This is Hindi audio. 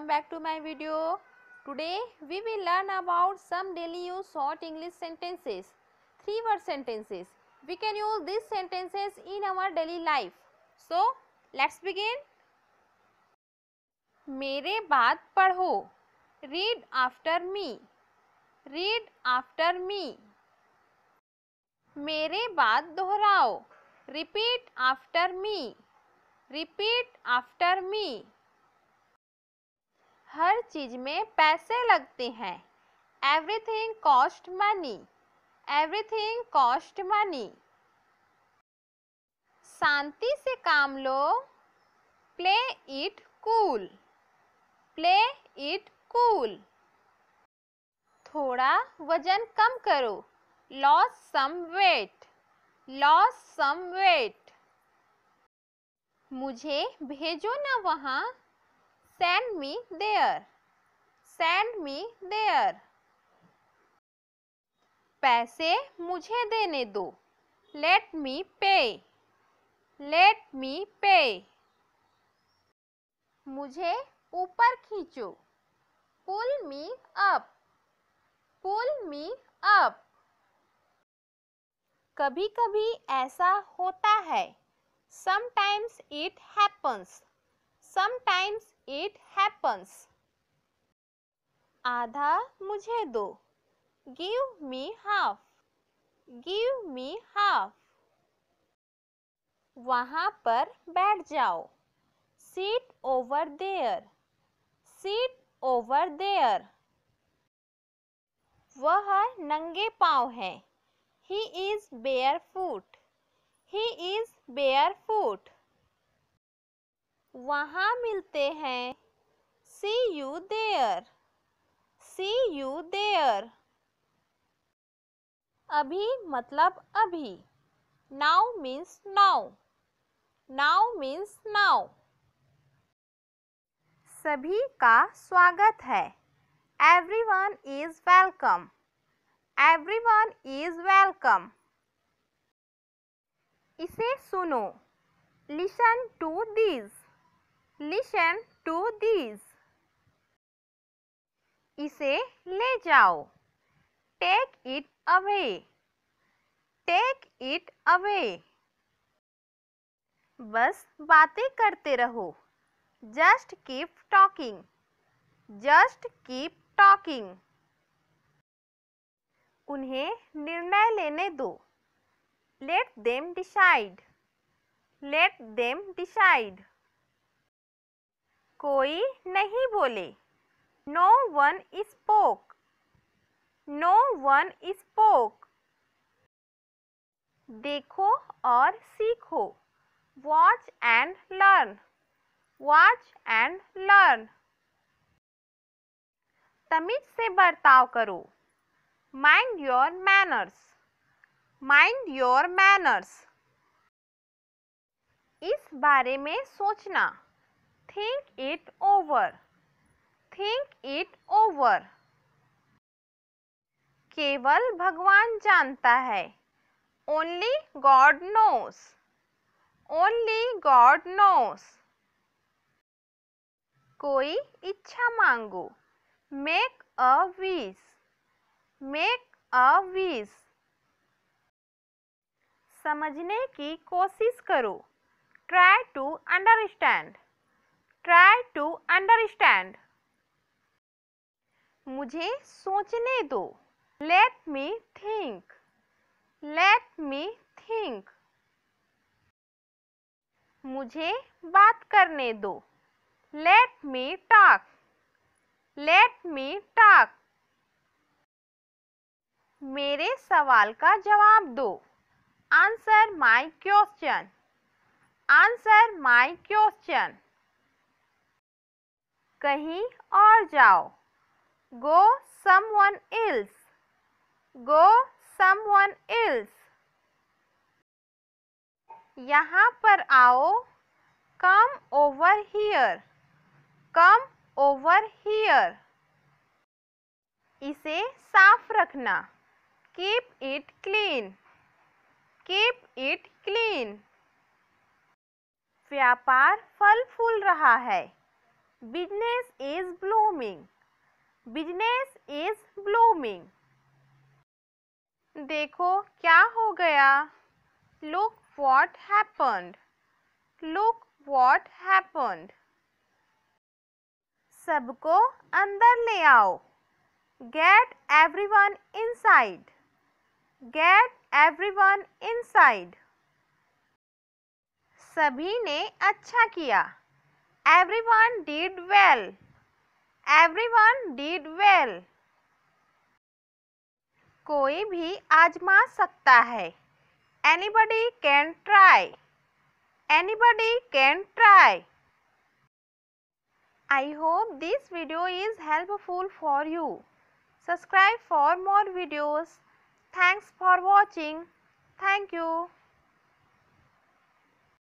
welcome back to my video today we will learn about some daily use short english sentences three word sentences we can use these sentences in our daily life so let's begin मेरे बात पढ़ो read after me read after me मेरे बात दोहराओ repeat after me repeat after me हर चीज़ में पैसे लगते हैं everything cost money everything cost money शांति से काम लो play it cool play it cool थोड़ा वजन कम करो loss some weight loss some weight मुझे भेजो ना वहाँ Send me there. Send me there. पैसे मुझे देने दो लेट मी पे लेट मी पे मुझे ऊपर खींचो पुल मी अप पुल मी अप कभी कभी ऐसा होता है sometimes it happens sometimes it happens आधा मुझे दो give me half give me half वहां पर बैठ जाओ seat over there seat over there वह नंगे पाँव है he is bare foot he is bare foot वहाँ मिलते हैं see you there see you there अभी मतलब अभी now means now now means now सभी का स्वागत है everyone is welcome everyone is welcome इसे सुनो listen to these listen to these इसे ले जाओ take it away take it away बस बातें करते रहो just keep talking just keep talking उन्हें निर्णय लेने दो let them decide let them decide कोई नहीं बोले no one spoke no one spoke देखो और सीखो watch and learn watch and learn तमीज से बर्ताव करो mind your manners mind your manners इस बारे में सोचना think it over think it over केवल भगवान जानता है only god knows only god knows कोई इच्छा मांगो make a wish make a wish समझने की कोशिश करो try to understand try to understand मुझे सोचने दो let me think let me think मुझे बात करने दो let me talk let me talk मेरे सवाल का जवाब दो answer my question answer my question कहीं और जाओ go someone else go someone else यहाँ पर आओ come over here come over here इसे साफ रखना keep it clean keep it clean व्यापार फल फूल रहा है business is blooming business is blooming देखो क्या हो गया look what happened look what happened सबको अंदर ले आओ get everyone inside get everyone inside सभी ने अच्छा किया Everyone did well. Everyone did well. कोई भी आजमा सकता है Anybody can try. Anybody can try. I hope this video is helpful for you. Subscribe for more videos. Thanks for watching. Thank you.